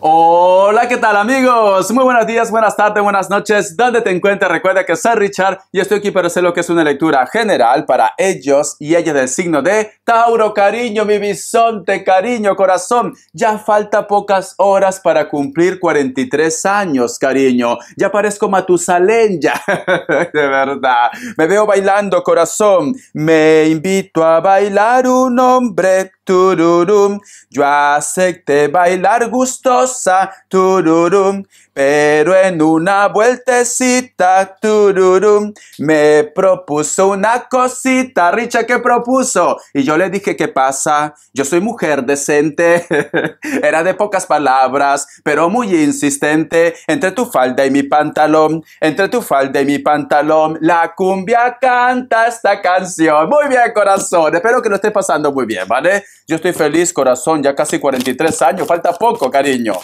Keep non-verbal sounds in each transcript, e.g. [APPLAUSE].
Hola, ¿qué tal amigos? Muy buenos días, buenas tardes, buenas noches. ¿Dónde te encuentras? recuerda que soy Richard y estoy aquí para hacer lo que es una lectura general para ellos y ella del signo de Tauro, cariño, mi bisonte, cariño, corazón. Ya falta pocas horas para cumplir 43 años, cariño. Ya parezco Matusalén, ya. [LAUGHS] de verdad. Me veo bailando, corazón. Me invito a bailar un hombre tururum. Yo acepté bailar gustosa, tururum. Pero en una vueltecita, tururum, me propuso una cosita. Richa, ¿qué propuso? Y yo le dije, ¿qué pasa? Yo soy mujer decente. [LAUGHS] Era de pocas palabras, pero muy insistente. Entre tu falda y mi pantalón, entre tu falda y mi pantalón, la cumbia canta esta canción. Muy bien, corazón. Espero que lo estés pasando muy bien, ¿vale? Yo estoy feliz, corazón. Ya casi 43 años. Falta poco, cariño.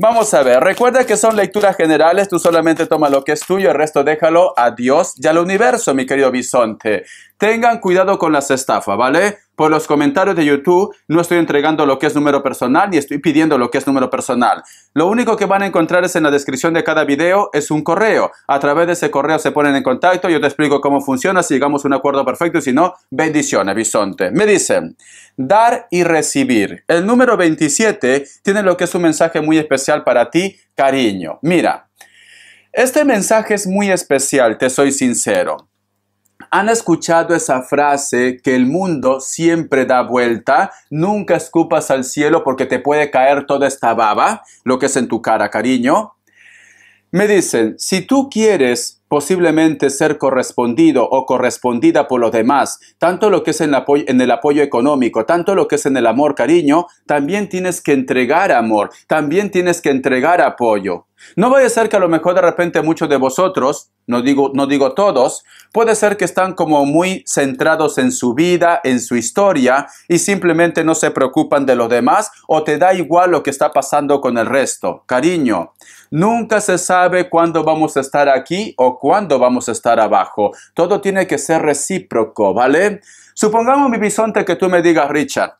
Vamos a ver, recuerda que son lecturas generales, tú solamente toma lo que es tuyo, el resto déjalo a Dios y al universo, mi querido bisonte. Tengan cuidado con las estafas, ¿vale? Por los comentarios de YouTube no estoy entregando lo que es número personal ni estoy pidiendo lo que es número personal. Lo único que van a encontrar es en la descripción de cada video es un correo. A través de ese correo se ponen en contacto, yo te explico cómo funciona, si llegamos a un acuerdo perfecto y si no, bendiciones, bisonte. Me dicen, dar y recibir. El número 27 tiene lo que es un mensaje muy especial para ti, cariño. Mira, este mensaje es muy especial, te soy sincero. ¿Han escuchado esa frase que el mundo siempre da vuelta? Nunca escupas al cielo porque te puede caer toda esta baba, lo que es en tu cara, cariño. Me dicen, si tú quieres posiblemente ser correspondido o correspondida por los demás, tanto lo que es en, el apoyo económico, tanto lo que es en el amor, cariño, también tienes que entregar amor, también tienes que entregar apoyo. No vaya a ser que a lo mejor de repente muchos de vosotros, no digo, no digo todos, puede ser que están como muy centrados en su vida, en su historia, y simplemente no se preocupan de los demás o te da igual lo que está pasando con el resto. Cariño, Nunca se sabe cuándo vamos a estar aquí o cuándo vamos a estar abajo. Todo tiene que ser recíproco, ¿vale? Supongamos, mi bisonte, que tú me digas, Richard,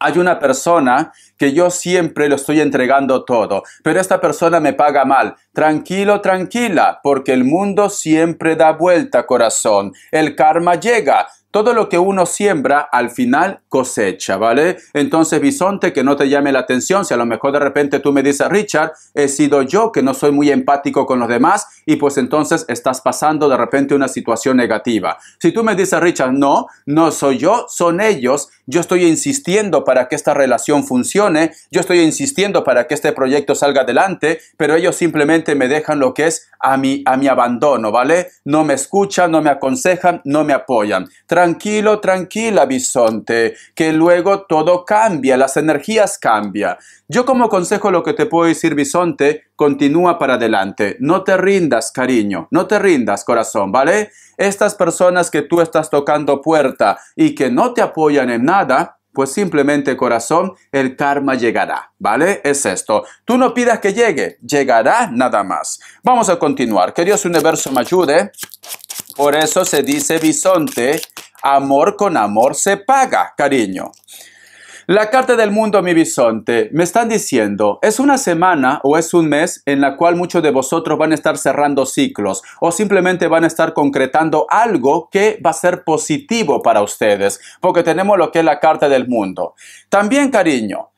hay una persona que yo siempre le estoy entregando todo, pero esta persona me paga mal. Tranquilo, tranquila, porque el mundo siempre da vuelta, corazón. El karma llega. Todo lo que uno siembra al final cosecha, ¿vale? Entonces, Bisonte, que no te llame la atención, si a lo mejor de repente tú me dices, Richard, he sido yo que no soy muy empático con los demás y pues entonces estás pasando de repente una situación negativa. Si tú me dices, Richard, no, no soy yo, son ellos, yo estoy insistiendo para que esta relación funcione, yo estoy insistiendo para que este proyecto salga adelante, pero ellos simplemente me dejan lo que es a mi, a mi abandono, ¿vale? No me escuchan, no me aconsejan, no me apoyan tranquilo, tranquila, bisonte, que luego todo cambia, las energías cambian. Yo como consejo lo que te puedo decir, bisonte, continúa para adelante. No te rindas, cariño, no te rindas, corazón, ¿vale? Estas personas que tú estás tocando puerta y que no te apoyan en nada, pues simplemente corazón, el karma llegará, ¿vale? Es esto. Tú no pidas que llegue, llegará nada más. Vamos a continuar. Que Dios Universo me ayude. Por eso se dice bisonte, amor con amor se paga, cariño. La carta del mundo, mi bisonte, me están diciendo, es una semana o es un mes en la cual muchos de vosotros van a estar cerrando ciclos o simplemente van a estar concretando algo que va a ser positivo para ustedes, porque tenemos lo que es la carta del mundo. También, cariño,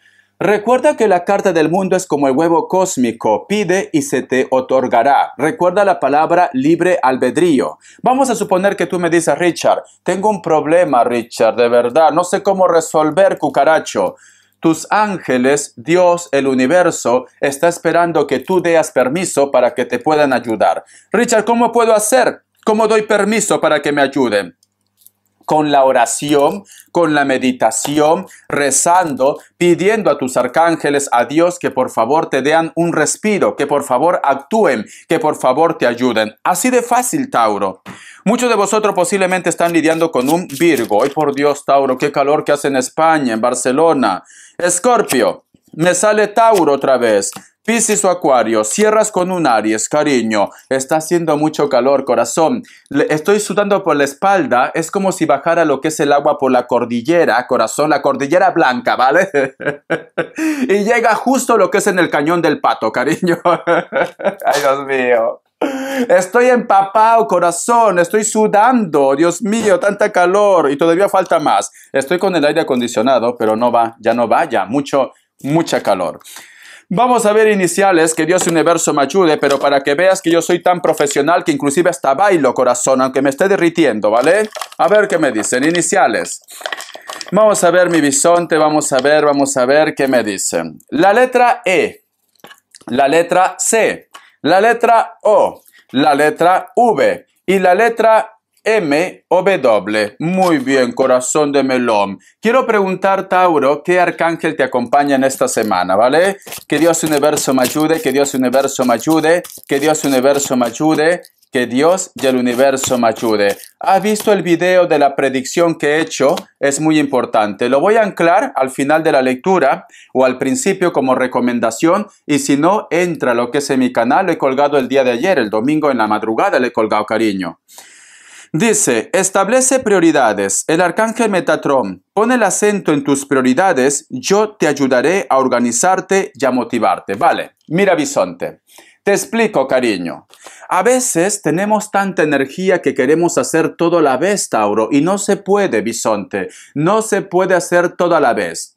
Recuerda que la carta del mundo es como el huevo cósmico, pide y se te otorgará. Recuerda la palabra libre albedrío. Vamos a suponer que tú me dices, Richard, tengo un problema, Richard, de verdad, no sé cómo resolver cucaracho. Tus ángeles, Dios, el universo, está esperando que tú deas permiso para que te puedan ayudar. Richard, ¿cómo puedo hacer? ¿Cómo doy permiso para que me ayuden? con la oración, con la meditación, rezando, pidiendo a tus arcángeles, a Dios, que por favor te den un respiro, que por favor actúen, que por favor te ayuden. Así de fácil, Tauro. Muchos de vosotros posiblemente están lidiando con un Virgo. Ay, por Dios, Tauro, qué calor que hace en España, en Barcelona. Escorpio, me sale Tauro otra vez. Piscis o Acuario, cierras con un Aries, cariño. Está haciendo mucho calor, corazón. estoy sudando por la espalda. Es como si bajara lo que es el agua por la cordillera, corazón, la cordillera blanca, ¿vale? [LAUGHS] y llega justo lo que es en el cañón del pato, cariño. [LAUGHS] Ay, Dios mío. Estoy empapado, corazón, estoy sudando, Dios mío, tanta calor y todavía falta más. Estoy con el aire acondicionado, pero no va, ya no vaya, mucho, mucha calor. Vamos a ver iniciales, que Dios Universo me ayude, pero para que veas que yo soy tan profesional que inclusive hasta bailo corazón, aunque me esté derritiendo, ¿vale? A ver qué me dicen, iniciales. Vamos a ver mi bisonte, vamos a ver, vamos a ver qué me dicen. La letra E, la letra C, la letra O, la letra V y la letra M o W. Muy bien, corazón de melón. Quiero preguntar, Tauro, qué arcángel te acompaña en esta semana, ¿vale? Que Dios universo me ayude, que Dios universo me ayude, que Dios universo me ayude, que Dios y el universo me ayude. ¿Has visto el video de la predicción que he hecho? Es muy importante. Lo voy a anclar al final de la lectura o al principio como recomendación y si no, entra lo que es en mi canal. Lo he colgado el día de ayer, el domingo en la madrugada, le he colgado cariño. Dice, establece prioridades. El arcángel Metatron, pone el acento en tus prioridades, yo te ayudaré a organizarte y a motivarte. Vale, mira bisonte. Te explico, cariño. A veces tenemos tanta energía que queremos hacer todo a la vez, Tauro, y no se puede, bisonte. No se puede hacer todo a la vez.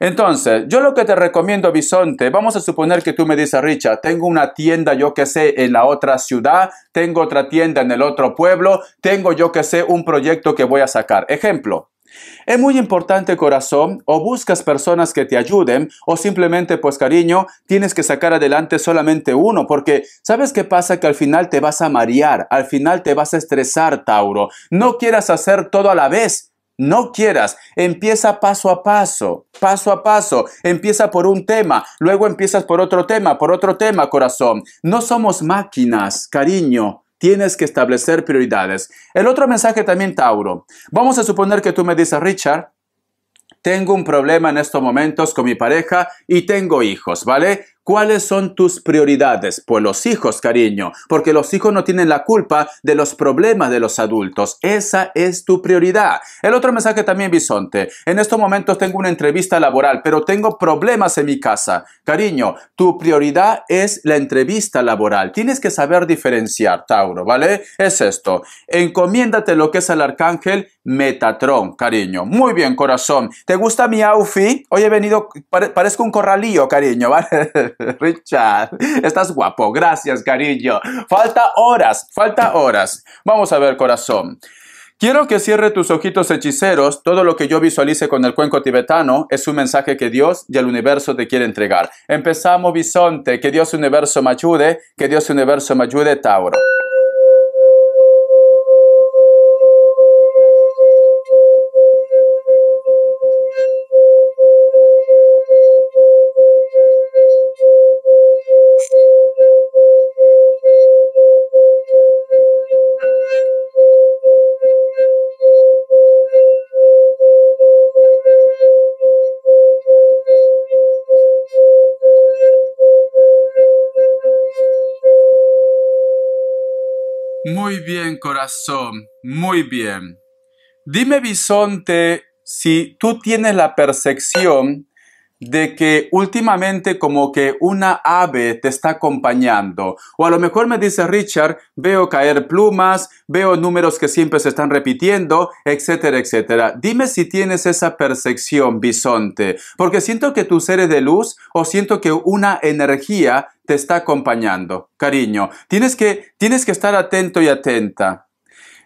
Entonces, yo lo que te recomiendo, Bisonte, vamos a suponer que tú me dices, Richard, tengo una tienda, yo que sé, en la otra ciudad, tengo otra tienda en el otro pueblo, tengo, yo que sé, un proyecto que voy a sacar. Ejemplo, es muy importante, corazón, o buscas personas que te ayuden, o simplemente, pues cariño, tienes que sacar adelante solamente uno, porque sabes qué pasa que al final te vas a marear, al final te vas a estresar, Tauro. No quieras hacer todo a la vez. No quieras, empieza paso a paso, paso a paso, empieza por un tema, luego empiezas por otro tema, por otro tema, corazón. No somos máquinas, cariño, tienes que establecer prioridades. El otro mensaje también, Tauro. Vamos a suponer que tú me dices, Richard, tengo un problema en estos momentos con mi pareja y tengo hijos, ¿vale? ¿Cuáles son tus prioridades? Pues los hijos, cariño, porque los hijos no tienen la culpa de los problemas de los adultos. Esa es tu prioridad. El otro mensaje también, Bisonte. En estos momentos tengo una entrevista laboral, pero tengo problemas en mi casa. Cariño, tu prioridad es la entrevista laboral. Tienes que saber diferenciar, Tauro, ¿vale? Es esto. Encomiéndate lo que es el arcángel Metatron, cariño. Muy bien, corazón. ¿Te gusta mi outfit? Hoy he venido, parezco un corralillo, cariño, [LAUGHS] ¿vale? [LAUGHS] Richard, estás guapo. Gracias, cariño. Falta horas, falta horas. Vamos a ver, corazón. Quiero que cierre tus ojitos hechiceros. Todo lo que yo visualice con el cuenco tibetano es un mensaje que Dios y el universo te quiere entregar. Empezamos, bisonte. Que Dios universo me ayude. Que Dios universo me ayude, Tauro. Muy bien, corazón, muy bien. Dime, bisonte, si tú tienes la percepción de que últimamente como que una ave te está acompañando. O a lo mejor me dice Richard, veo caer plumas, veo números que siempre se están repitiendo, etcétera, etcétera. Dime si tienes esa percepción, bisonte, porque siento que tú eres de luz o siento que una energía te está acompañando. Cariño, tienes que, tienes que estar atento y atenta.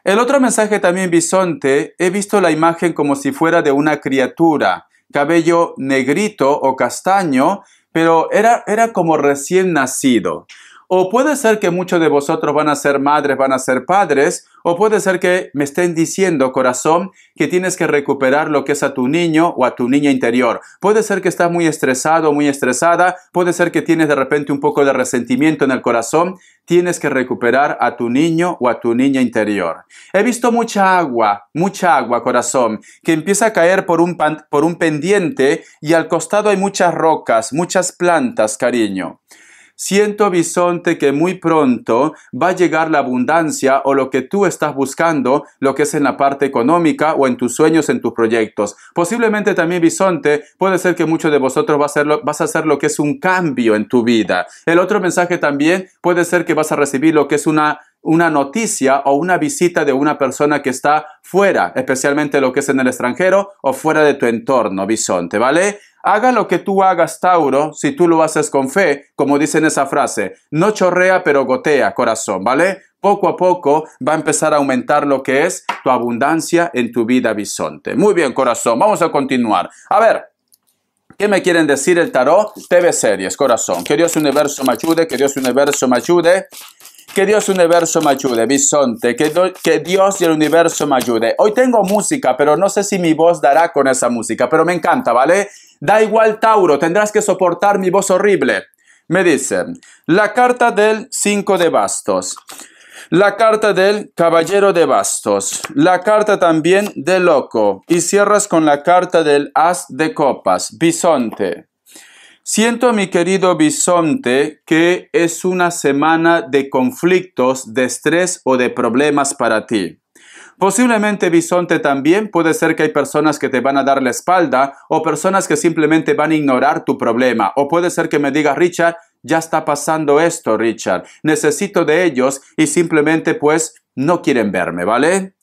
El otro mensaje también, bisonte, he visto la imagen como si fuera de una criatura cabello negrito o castaño, pero era, era como recién nacido. O puede ser que muchos de vosotros van a ser madres, van a ser padres, o puede ser que me estén diciendo, corazón, que tienes que recuperar lo que es a tu niño o a tu niña interior. Puede ser que estás muy estresado, o muy estresada, puede ser que tienes de repente un poco de resentimiento en el corazón, tienes que recuperar a tu niño o a tu niña interior. He visto mucha agua, mucha agua, corazón, que empieza a caer por un, por un pendiente y al costado hay muchas rocas, muchas plantas, cariño. Siento, bisonte, que muy pronto va a llegar la abundancia o lo que tú estás buscando, lo que es en la parte económica o en tus sueños, en tus proyectos. Posiblemente también, bisonte, puede ser que muchos de vosotros va a vas a hacer lo que es un cambio en tu vida. El otro mensaje también puede ser que vas a recibir lo que es una una noticia o una visita de una persona que está fuera, especialmente lo que es en el extranjero o fuera de tu entorno, bisonte, ¿vale? Haga lo que tú hagas, Tauro, si tú lo haces con fe, como dice en esa frase, no chorrea pero gotea, corazón, ¿vale? Poco a poco va a empezar a aumentar lo que es tu abundancia en tu vida, bisonte. Muy bien, corazón, vamos a continuar. A ver, ¿Qué me quieren decir el tarot? TV series, corazón. Que Dios universo me ayude, que Dios universo me ayude. Que Dios universo me ayude, bisonte, que, Dios y el universo me ayude. Hoy tengo música, pero no sé si mi voz dará con esa música, pero me encanta, ¿vale? Da igual, Tauro, tendrás que soportar mi voz horrible. Me dice, la carta del cinco de bastos. La carta del caballero de bastos, la carta también de loco y cierras con la carta del as de copas, bisonte. Siento, mi querido bisonte, que es una semana de conflictos, de estrés o de problemas para ti. Posiblemente bisonte también puede ser que hay personas que te van a dar la espalda o personas que simplemente van a ignorar tu problema. O puede ser que me digas, Richard, ya está pasando esto, Richard. Necesito de ellos y simplemente pues no quieren verme, ¿vale?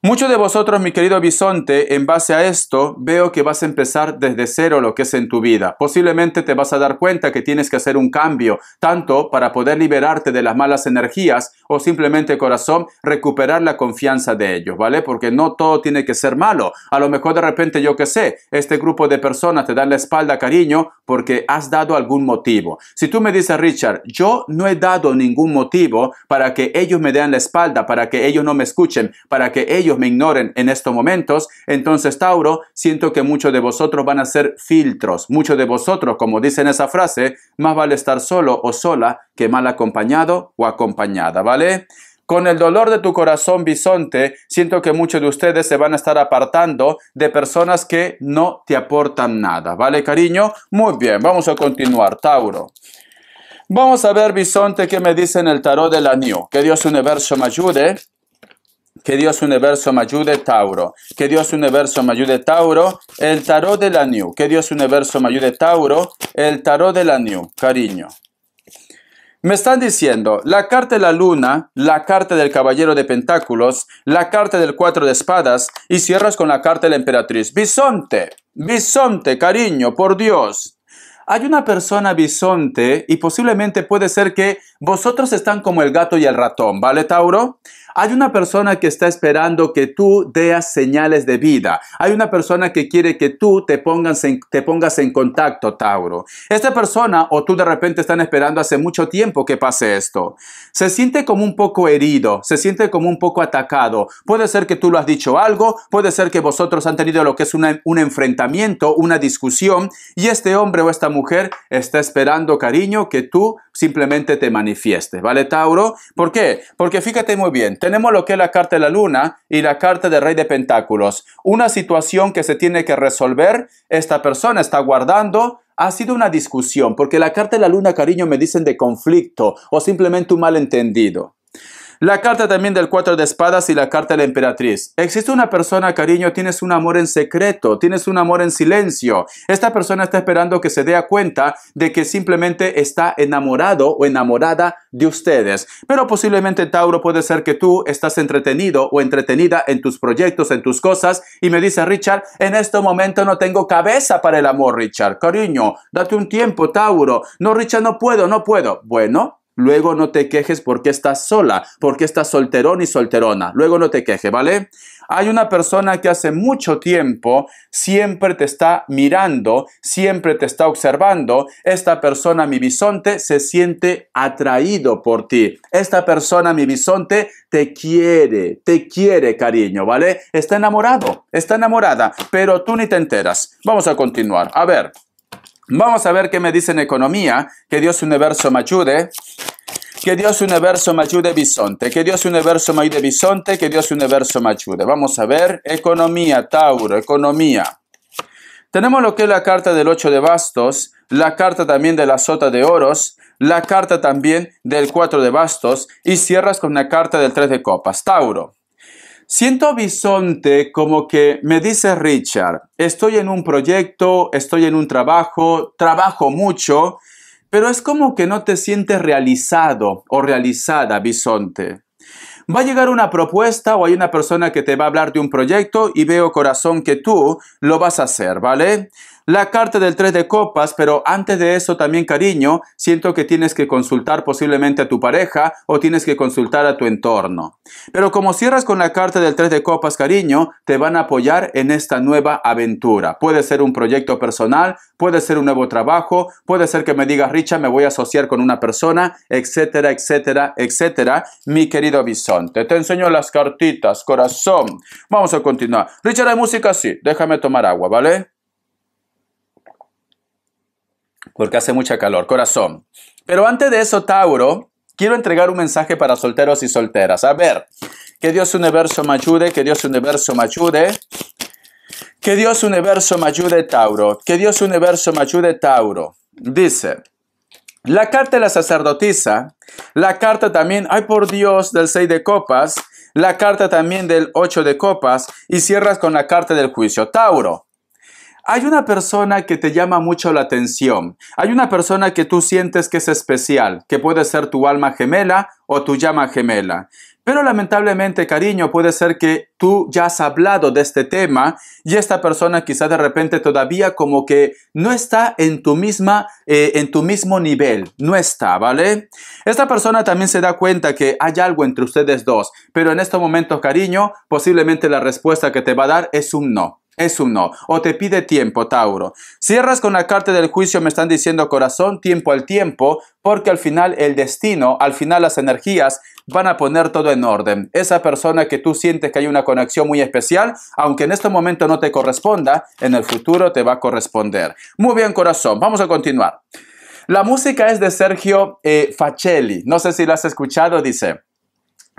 Muchos de vosotros, mi querido bisonte, en base a esto, veo que vas a empezar desde cero lo que es en tu vida. Posiblemente te vas a dar cuenta que tienes que hacer un cambio, tanto para poder liberarte de las malas energías o simplemente, corazón, recuperar la confianza de ellos, ¿vale? Porque no todo tiene que ser malo. A lo mejor de repente, yo qué sé, este grupo de personas te dan la espalda, cariño, porque has dado algún motivo. Si tú me dices, Richard, yo no he dado ningún motivo para que ellos me den la espalda, para que ellos no me escuchen, para que ellos me ignoren en estos momentos, entonces Tauro, siento que muchos de vosotros van a ser filtros. Muchos de vosotros, como dicen esa frase, más vale estar solo o sola que mal acompañado o acompañada, ¿vale? Con el dolor de tu corazón, bisonte, siento que muchos de ustedes se van a estar apartando de personas que no te aportan nada, ¿vale, cariño? Muy bien, vamos a continuar, Tauro. Vamos a ver, bisonte, qué me dice en el tarot del año. Que Dios universo me ayude. Que Dios Universo me ayude, Tauro. Que Dios Universo me ayude, Tauro. El tarot de la New. Que Dios Universo me ayude, Tauro. El tarot de la New. Cariño. Me están diciendo la carta de la luna, la carta del caballero de pentáculos, la carta del cuatro de espadas y cierras con la carta de la emperatriz. Bisonte, bisonte, cariño, por Dios. Hay una persona bisonte y posiblemente puede ser que vosotros están como el gato y el ratón, ¿vale, Tauro? Hay una persona que está esperando que tú deas señales de vida. Hay una persona que quiere que tú te pongas en, te pongas en contacto, Tauro. Esta persona o tú de repente están esperando hace mucho tiempo que pase esto. Se siente como un poco herido, se siente como un poco atacado. Puede ser que tú lo has dicho algo, puede ser que vosotros han tenido lo que es un enfrentamiento, una discusión, y este hombre o esta mujer está esperando, cariño, que tú simplemente te manifiestes ¿vale, Tauro? ¿Por qué? Porque fíjate muy bien, tenemos lo que es la carta de la luna y la carta de rey de pentáculos. Una situación que se tiene que resolver, esta persona está guardando, ha sido una discusión, porque la carta de la luna, cariño, me dicen de conflicto o simplemente un malentendido. La carta también del cuatro de espadas y la carta de la emperatriz. Existe una persona, cariño, tienes un amor en secreto, tienes un amor en silencio. Esta persona está esperando que se dé cuenta de que simplemente está enamorado o enamorada de ustedes. Pero posiblemente, Tauro, puede ser que tú estás entretenido o entretenida en tus proyectos, en tus cosas, y me dice Richard, en este momento no tengo cabeza para el amor, Richard. Cariño, date un tiempo, Tauro. No, Richard, no puedo, no puedo. Bueno, Luego no te quejes porque estás sola, porque estás solterón y solterona. Luego no te quejes, ¿vale? Hay una persona que hace mucho tiempo siempre te está mirando, siempre te está observando. Esta persona, mi bisonte, se siente atraído por ti. Esta persona, mi bisonte, te quiere, te quiere, cariño, ¿vale? Está enamorado, está enamorada, pero tú ni te enteras. Vamos a continuar. A ver, Vamos a ver qué me dice en economía. Que Dios universo me ayude. Que Dios universo me ayude bisonte, Que Dios universo me ayude bisonte, Que Dios universo me ayude. Vamos a ver, economía, Tauro, economía. Tenemos lo que es la carta del 8 de bastos, la carta también de la sota de oros, la carta también del 4 de bastos y cierras con la carta del 3 de copas, Tauro. Siento bisonte como que me dice Richard, estoy en un proyecto, estoy en un trabajo, trabajo mucho, pero es como que no te sientes realizado o realizada, bisonte. Va a llegar una propuesta o hay una persona que te va a hablar de un proyecto y veo corazón que tú lo vas a hacer, ¿vale? la carta del tres de copas, pero antes de eso también cariño, siento que tienes que consultar posiblemente a tu pareja o tienes que consultar a tu entorno. Pero como cierras con la carta del 3 de copas, cariño, te van a apoyar en esta nueva aventura. Puede ser un proyecto personal, puede ser un nuevo trabajo, puede ser que me digas, Richa, me voy a asociar con una persona, etcétera, etcétera, etcétera. Mi querido bisonte, te enseño las cartitas, corazón. Vamos a continuar. Richard, hay música, sí. Déjame tomar agua, ¿vale? porque hace mucha calor, corazón. Pero antes de eso, Tauro, quiero entregar un mensaje para solteros y solteras. A ver, que Dios universo me ayude, que Dios universo me ayude. Que Dios universo me ayude, Tauro. Que Dios universo me ayude, Tauro. Dice, la carta de la sacerdotisa, la carta también, ay por Dios, del 6 de copas, la carta también del 8 de copas y cierras con la carta del juicio. Tauro, hay una persona que te llama mucho la atención. Hay una persona que tú sientes que es especial, que puede ser tu alma gemela o tu llama gemela. Pero lamentablemente, cariño, puede ser que tú ya has hablado de este tema y esta persona quizá de repente todavía como que no está en tu misma, eh, en tu mismo nivel, no está, ¿vale? Esta persona también se da cuenta que hay algo entre ustedes dos, pero en estos momentos, cariño, posiblemente la respuesta que te va a dar es un no. Es un no. O te pide tiempo, Tauro. Cierras con la carta del juicio, me están diciendo corazón, tiempo al tiempo, porque al final el destino, al final las energías van a poner todo en orden. Esa persona que tú sientes que hay una conexión muy especial, aunque en este momento no te corresponda, en el futuro te va a corresponder. Muy bien, corazón, vamos a continuar. La música es de Sergio eh, Facelli. No sé si la has escuchado, dice.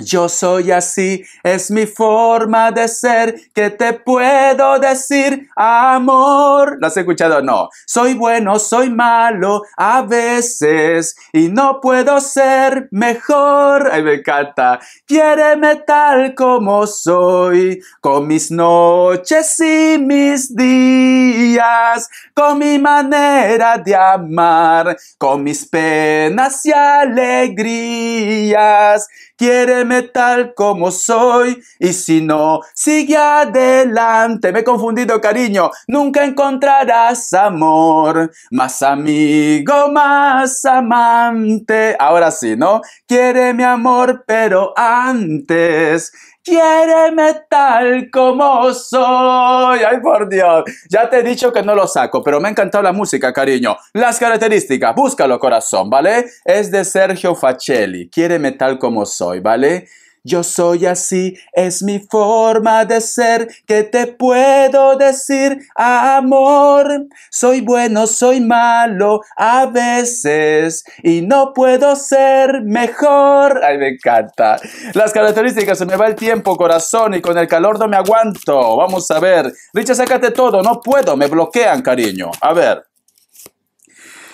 Yo soy así, es mi forma de ser, que te puedo decir amor. ¿Lo has escuchado? No. Soy bueno, soy malo a veces y no puedo ser mejor. Ay, me encanta. Quiéreme tal como soy, con mis noches y mis días, con mi manera de amar, con mis penas y alegrías. Quiéreme tal como soy y si no, sigue adelante. Me he confundido, cariño. Nunca encontrarás amor, más amigo, más amante. Ahora sí, ¿no? Quiere mi amor, pero antes Quiere metal como soy. Ay, por Dios. Ya te he dicho que no lo saco, pero me ha encantado la música, cariño. Las características, búscalo, corazón, ¿vale? Es de Sergio Facelli. Quiere metal como soy, ¿vale? Yo soy así, es mi forma de ser, que te puedo decir, amor. Soy bueno, soy malo a veces y no puedo ser mejor. Ay, me encanta. Las características, se me va el tiempo, corazón, y con el calor no me aguanto. Vamos a ver. Richa, sácate todo, no puedo, me bloquean, cariño. A ver.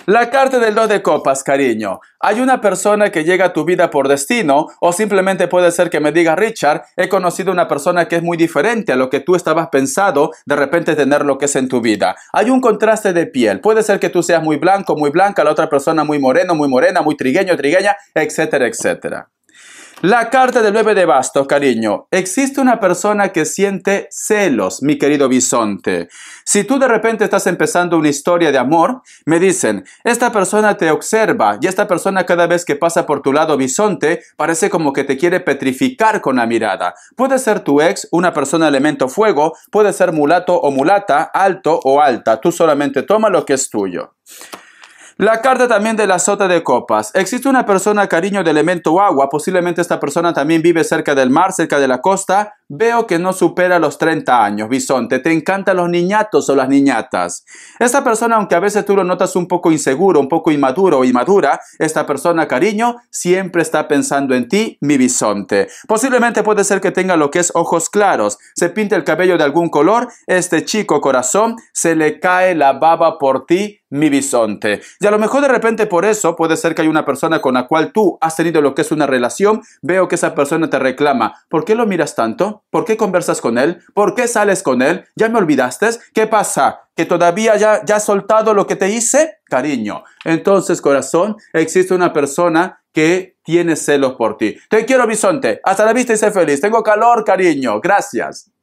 La carta del dos de copas, cariño. Hay una persona que llega a tu vida por destino o simplemente puede ser que me diga, Richard, he conocido una persona que es muy diferente a lo que tú estabas pensado de repente tener lo que es en tu vida. Hay un contraste de piel. Puede ser que tú seas muy blanco, muy blanca, la otra persona muy moreno, muy morena, muy trigueño, trigueña, etcétera, etcétera. La carta del 9 de basto, cariño. Existe una persona que siente celos, mi querido bisonte. Si tú de repente estás empezando una historia de amor, me dicen, esta persona te observa y esta persona cada vez que pasa por tu lado, bisonte, parece como que te quiere petrificar con la mirada. Puede ser tu ex, una persona elemento fuego, puede ser mulato o mulata, alto o alta. Tú solamente toma lo que es tuyo. La carta también de la sota de copas. Existe una persona cariño de elemento agua, posiblemente esta persona también vive cerca del mar, cerca de la costa, Veo que no supera los 30 años, Bisonte. Te encantan los niñatos o las niñatas. Esta persona, aunque a veces tú lo notas un poco inseguro, un poco inmaduro o inmadura, esta persona, cariño, siempre está pensando en ti, mi Bisonte. Posiblemente puede ser que tenga lo que es ojos claros, se pinta el cabello de algún color, este chico corazón, se le cae la baba por ti, mi bisonte. Y a lo mejor de repente por eso puede ser que hay una persona con la cual tú has tenido lo que es una relación, veo que esa persona te reclama. ¿Por qué lo miras tanto? ¿Por qué conversas con él? ¿Por qué sales con él? ¿Ya me olvidaste? ¿Qué pasa? ¿Que todavía ya, ya has soltado lo que te hice? Cariño. Entonces, corazón, existe una persona que tiene celos por ti. Te quiero, bisonte. Hasta la vista y sé feliz. Tengo calor, cariño. Gracias.